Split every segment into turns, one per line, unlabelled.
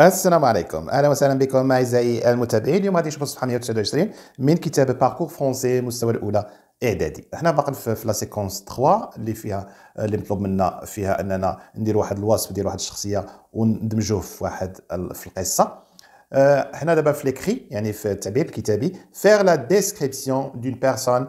السلام عليكم اهلا وسهلا بكم اعزائي المتابعين اليوم غادي نشوفوا الصفحه 129 من كتاب باركور فرونسي المستوى الاولى اعدادي حنا باقي في لا سيكونس 3 اللي فيها اللي مطلوب منا فيها اننا ندير واحد الوصف ديال واحد الشخصيه وندمجوه في واحد في القصه آه، حنا دابا في ليكري يعني في التعبير الكتابي فير لا ديسكريبسيون دون بيرسون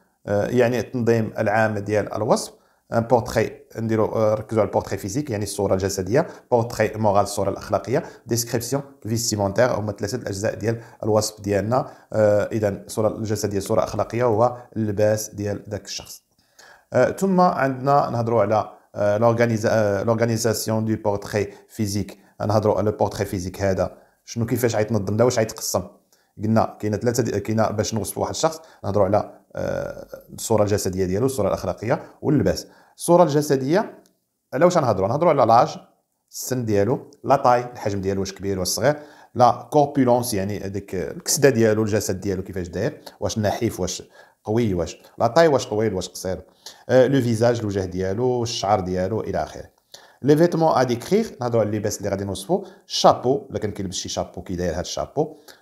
آه، يعني التنظيم العام ديال الوصف بورتري نديرو آه، نركزو على البورتري فيزيك يعني الصوره الجسديه بورتري مورال الصوره الاخلاقيه ديسكريبسيون فيستيمونتير هما ثلاثه الاجزاء ديال الوصف ديالنا آه، اذا الصوره الجسديه الصوره الاخلاقيه هو اللباس ديال ذاك الشخص ثم عندنا نهضروا على لورغانيزاسيون دو بورتري فيزيك نهضروا على البورتري فيزيك هذا شنو كيفاش غيتنظم لا واش غيتقسم قلنا كاينه ثلاثه كاينه باش نوصفوا واحد الشخص نهضروا على الصوره الجسديه ديالو الصوره الاخلاقيه واللباس الصوره الجسديه على واش نهضروا نهضروا على لاج السن ديالو لا طاي الحجم ديالو واش كبير واش صغير لا كوربولونس يعني هذيك الكسده ديالو الجسد ديالو كيفاش داير واش نحيف واش قوي واش لا طاي واش طويل واش قصير آه، لو فيزاج الوجه ديالو الشعر ديالو الى اخره لي فيتمون ا ديكريغ نهضروا على اللباس اللي غادي نوصفو الشابو الا كان كيلبس شي شابو كي داير هاد الشابو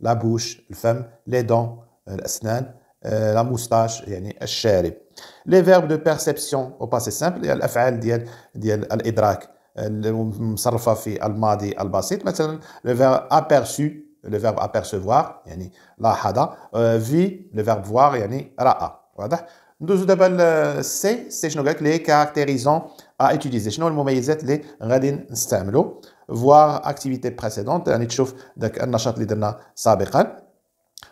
La bouche, la femme, les dents, euh, l'asthme, euh, la moustache, le chéri. Les verbes de perception au passé simple, il y a l'affaire, il y a l'idraque, euh, le moussarrafa, il y a le mahdi, il le basit, le verbe aperçu, le verbe apercevoir, il la hada, vie, le verbe voir, yani y a ra'a. Nous avons deux verbes c'est que les caractérisons à utiliser. Sinon, le mot les stamlo, voire activité précédente, les choses que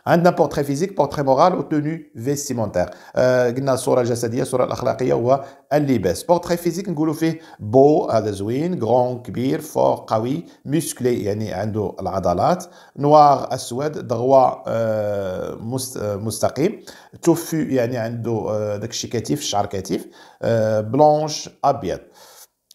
عندنا بورتري فيزيك بورتري مورال توني فيستيمونتير آه، قلنا الصوره الجسديه الصوره الاخلاقيه هو اللباس بورتري فيزيك نقولوا فيه بو هذا زوين غرون كبير فور قوي مسكلي يعني عنده العضلات نوار اسود دغوا آه،, آه مستقيم توفو يعني عنده آه، داكشي داك الشيء كتيف الشعر كتيف آه بلونش ابيض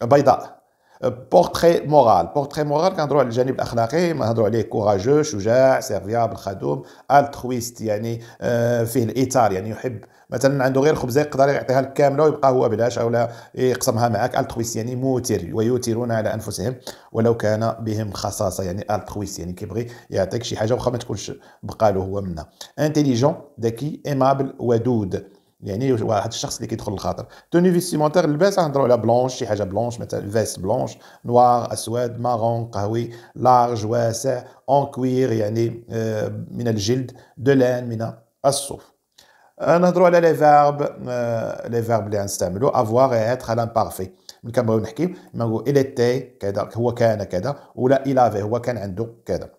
بيضاء بورتري مورال بورتري مورال كنهضروا على الجانب الاخلاقي ما نهضروا عليه كوراجو شجاع سيرفيابل خدوم الترويست يعني آه، فيه الاطار يعني يحب مثلا عنده غير خبزه يقدر يعطيها لك كامله ويبقى هو بلاش او لا يقسمها معك الترويست يعني موتر ويوترون على انفسهم ولو كان بهم خصاصه يعني الترويست يعني كيبغي يعطيك شي حاجه واخا ما تكونش بقى له هو منها انتيليجون ذكي ايمابل ودود يعني واحد الشخص اللي كيدخل الخاطر توني فيستيمونتير اللباس نهضروا على بلونش شي حاجه بلونش مثلا فيست بلونش نوار اسود مارون قهوي لارج واسع اون كوير يعني آه، من الجلد دو لان من الصوف آه، نهضروا على لي فيرب لي فيرب اللي غنستعملوا افوار ايت على بارفي ملي كنبغيو نحكي نقول الى تي كذا هو كان كذا ولا الى هو كان عنده كذا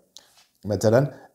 مثلا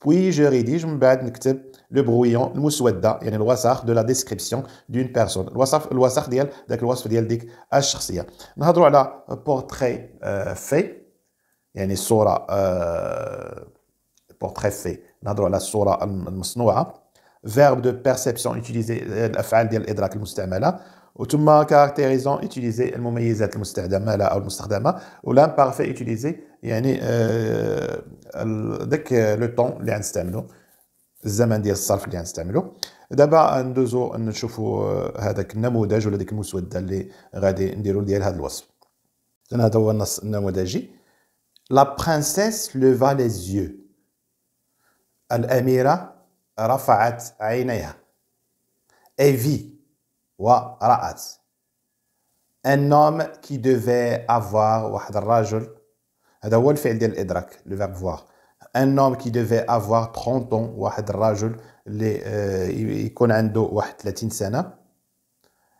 Puis je rédige le brouillon, le wasakh de la description d'une personne. Le wasakh Nous avons un portrait euh, fait yani euh, portrait fait. la al verbe de perception utilisé mot euh, idrak le Output caractérisant utilisé tout euh, le de euh, la l'imparfait utilisé, cest de un homme qui devait avoir, le voir. Un homme qui devait avoir 30 ans, واحد euh,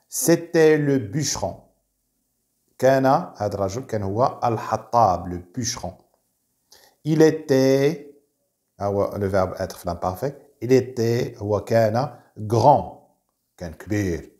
c'était le bûcheron. كان bûcheron. Il était ah le verbe être l'imparfait, il était, grand, كان كبير.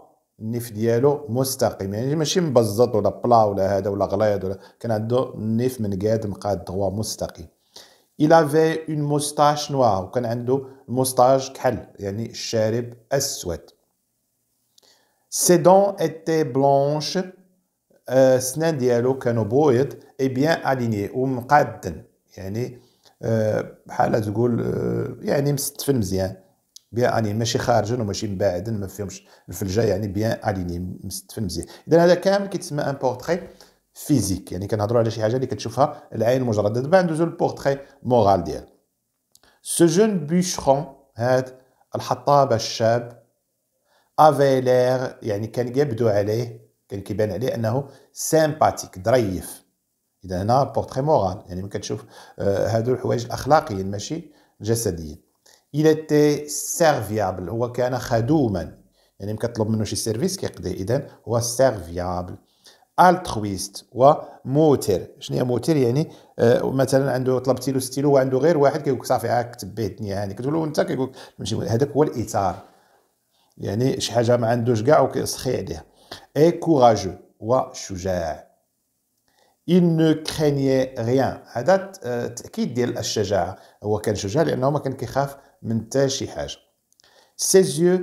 النيف ديالو مستقيم يعني ماشي مبزط ولا بلا ولا هذا ولا غليظ ولا كان عنده النيف من قاد مقاد دغوا مستقيم il avait une moustache noire وكان عنده الموستاج كحل يعني الشارب اسود ses dents étaient blanches السنان آه، ديالو كانوا بويض اي بيان اليني ومقادن يعني آه، بحال تقول آه، يعني مستفل مزيان بيان اني ماشي خارجا وماشي بعدا ما فيهمش الفلجه يعني بيان اليني مستفن مزيان اذا هذا كامل كيتسمى ان بورتري فيزيك يعني كنهضروا على شي حاجه اللي كتشوفها العين المجرده دابا ندوزو للبورتري مورال ديالو سو جون بوشرون هاد الحطاب الشاب افي لير يعني كان يبدو عليه كان كيبان عليه انه سيمباتيك ظريف اذا هنا بورتري مورال يعني ما كتشوف آه، هادو الحوايج الاخلاقيين ماشي جسديين إلى سيرفيابل هو كان خدوما يعني كتطلب منه شي سيرفيس كيقضيه إذا هو سيرفيابل هو موتير شنو هي موتر يعني آه مثلا عنده طلبتي له ستيلو وعنده غير واحد كيقول صافي صافي كتب تبيه الدنيا هاني كتقول له انت كيقول ماشي هذاك هو الاثار يعني شي حاجه ما عندوش كاع وكيسخي عليها اي كوراجو وشجاع il ne craignait rien هذا تاكيد ديال الشجاعه هو كان شجاع لانه ما كان كيخاف من حتى شي حاجه ses yeux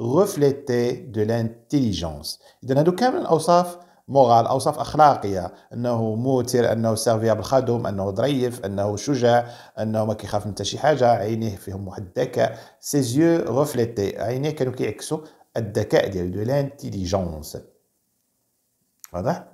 reflétaient de l'intelligence اذا هادو كامل اوصاف مورال اوصاف اخلاقيه انه موتر انه سافيا بالخدم انه ظريف انه شجاع انه ما كيخاف من حتى شي حاجه عينيه فيهم واحد الذكاء ses yeux reflétaient عينيه كانوا كيعكسوا الذكاء ديالو de l'intelligence واضح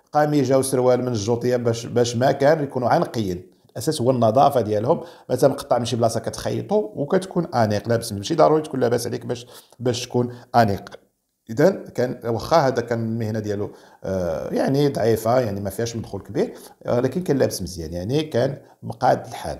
قميجه وسروال من الجوطيه باش باش ما كان يكونوا عنقيين الاساس هو النظافه ديالهم مثلا مقطع من شي بلاصه كتخيطو وكتكون انيق لابس ماشي ضروري تكون لاباس عليك باش باش تكون انيق اذا كان واخا هذا كان المهنه ديالو آه يعني ضعيفه يعني ما فيهاش مدخول كبير ولكن آه كان لابس مزيان يعني كان مقاد الحال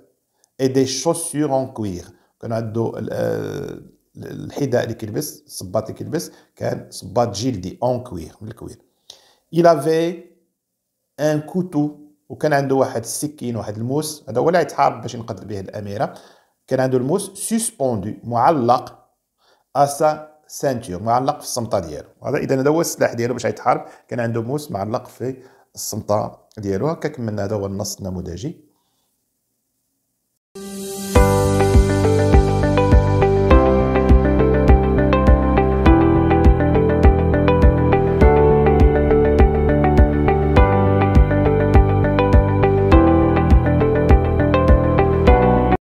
et des chaussures en cuir كان عنده الحذاء اللي كيلبس الصباط اللي كيلبس كان صباط جلدي اون كوير من الكوير il avait ان كوتو وكان عنده واحد السكين واحد الموس هذا هو اللي يتحارب باش ينقذ به الاميره كان عنده الموس سوسبوندو معلق اسا سانتور معلق في الصمطه ديالو هذا اذا هذا هو السلاح ديالو باش يتحارب كان عنده موس معلق في الصمطه ديالو هكا كملنا هذا هو النص النموذجي